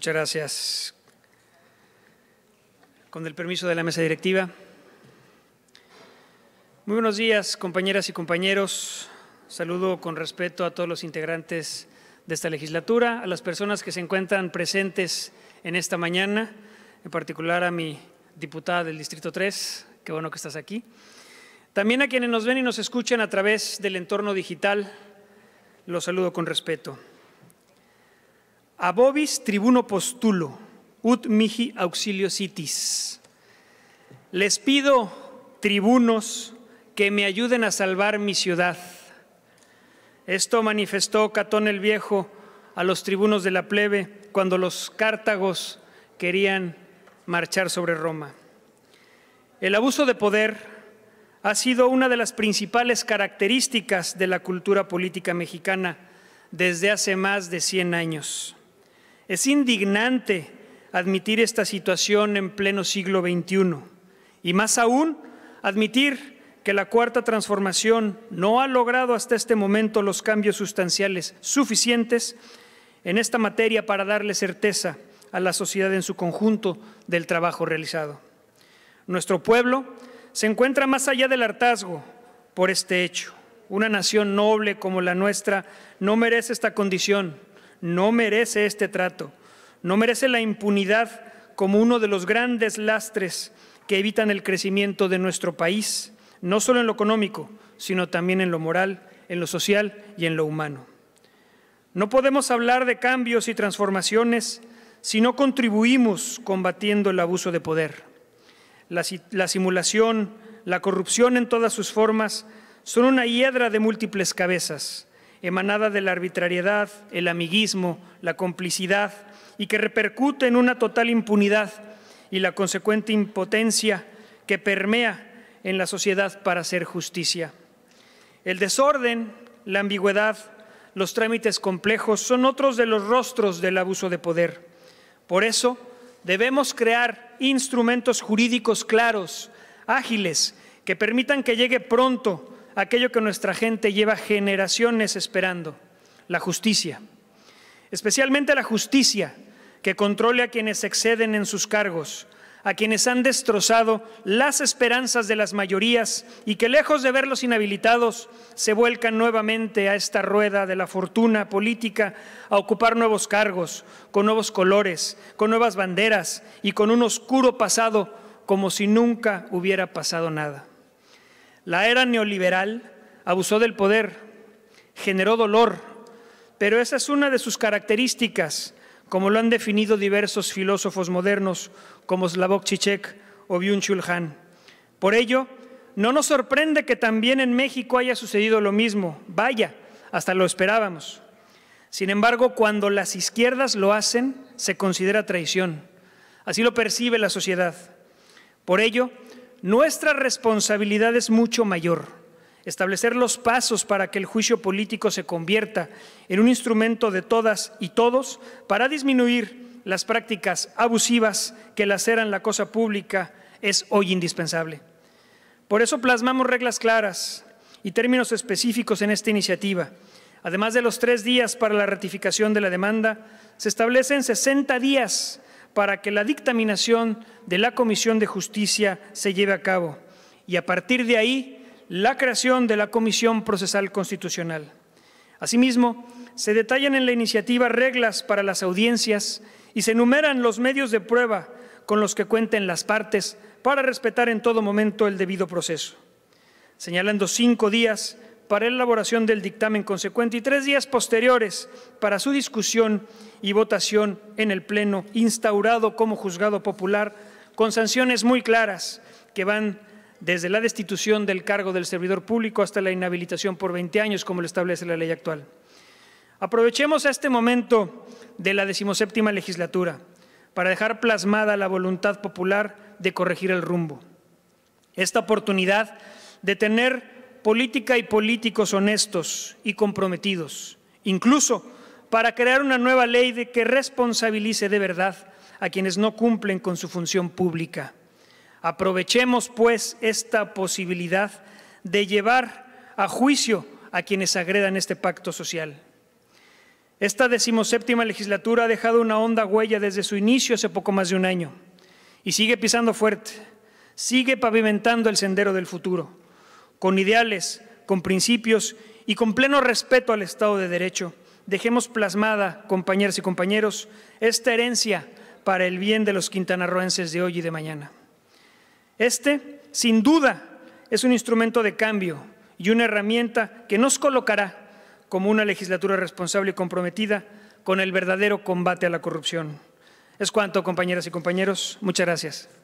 Muchas gracias. Con el permiso de la mesa directiva. Muy buenos días, compañeras y compañeros. Saludo con respeto a todos los integrantes de esta legislatura, a las personas que se encuentran presentes en esta mañana, en particular a mi diputada del Distrito 3, qué bueno que estás aquí. También a quienes nos ven y nos escuchan a través del entorno digital, los saludo con respeto. Abobis tribuno postulo, ut mihi auxilio Les pido, tribunos, que me ayuden a salvar mi ciudad. Esto manifestó Catón el Viejo a los tribunos de la plebe cuando los cártagos querían marchar sobre Roma. El abuso de poder ha sido una de las principales características de la cultura política mexicana desde hace más de 100 años. Es indignante admitir esta situación en pleno siglo XXI y más aún admitir que la cuarta transformación no ha logrado hasta este momento los cambios sustanciales suficientes en esta materia para darle certeza a la sociedad en su conjunto del trabajo realizado. Nuestro pueblo se encuentra más allá del hartazgo por este hecho. Una nación noble como la nuestra no merece esta condición no merece este trato, no merece la impunidad como uno de los grandes lastres que evitan el crecimiento de nuestro país, no solo en lo económico, sino también en lo moral, en lo social y en lo humano. No podemos hablar de cambios y transformaciones si no contribuimos combatiendo el abuso de poder. La, simulación, la corrupción en todas sus formas son una hiedra de múltiples cabezas emanada de la arbitrariedad, el amiguismo, la complicidad y que repercute en una total impunidad y la consecuente impotencia que permea en la sociedad para hacer justicia. El desorden, la ambigüedad, los trámites complejos son otros de los rostros del abuso de poder. Por eso debemos crear instrumentos jurídicos claros, ágiles, que permitan que llegue pronto aquello que nuestra gente lleva generaciones esperando, la justicia. Especialmente la justicia que controle a quienes exceden en sus cargos, a quienes han destrozado las esperanzas de las mayorías y que lejos de verlos inhabilitados se vuelcan nuevamente a esta rueda de la fortuna política a ocupar nuevos cargos, con nuevos colores, con nuevas banderas y con un oscuro pasado como si nunca hubiera pasado nada. La era neoliberal abusó del poder, generó dolor, pero esa es una de sus características, como lo han definido diversos filósofos modernos como Slavoj Žižek o Byung-Chul Por ello, no nos sorprende que también en México haya sucedido lo mismo. Vaya, hasta lo esperábamos. Sin embargo, cuando las izquierdas lo hacen, se considera traición. Así lo percibe la sociedad. Por ello, nuestra responsabilidad es mucho mayor. Establecer los pasos para que el juicio político se convierta en un instrumento de todas y todos para disminuir las prácticas abusivas que laceran la cosa pública es hoy indispensable. Por eso plasmamos reglas claras y términos específicos en esta iniciativa. Además de los tres días para la ratificación de la demanda, se establecen 60 días para que la dictaminación de la Comisión de Justicia se lleve a cabo y a partir de ahí la creación de la Comisión Procesal Constitucional. Asimismo, se detallan en la iniciativa reglas para las audiencias y se enumeran los medios de prueba con los que cuenten las partes para respetar en todo momento el debido proceso. Señalando cinco días para elaboración del dictamen consecuente y tres días posteriores para su discusión y votación en el Pleno, instaurado como juzgado popular, con sanciones muy claras que van desde la destitución del cargo del servidor público hasta la inhabilitación por 20 años, como lo establece la ley actual. Aprovechemos este momento de la decimoséptima legislatura para dejar plasmada la voluntad popular de corregir el rumbo. Esta oportunidad de tener política y políticos honestos y comprometidos, incluso para crear una nueva ley de que responsabilice de verdad a quienes no cumplen con su función pública. Aprovechemos, pues, esta posibilidad de llevar a juicio a quienes agredan este pacto social. Esta decimoséptima legislatura ha dejado una honda huella desde su inicio hace poco más de un año y sigue pisando fuerte, sigue pavimentando el sendero del futuro con ideales, con principios y con pleno respeto al Estado de Derecho. Dejemos plasmada, compañeras y compañeros, esta herencia para el bien de los quintanarroenses de hoy y de mañana. Este, sin duda, es un instrumento de cambio y una herramienta que nos colocará como una legislatura responsable y comprometida con el verdadero combate a la corrupción. Es cuanto, compañeras y compañeros. Muchas gracias.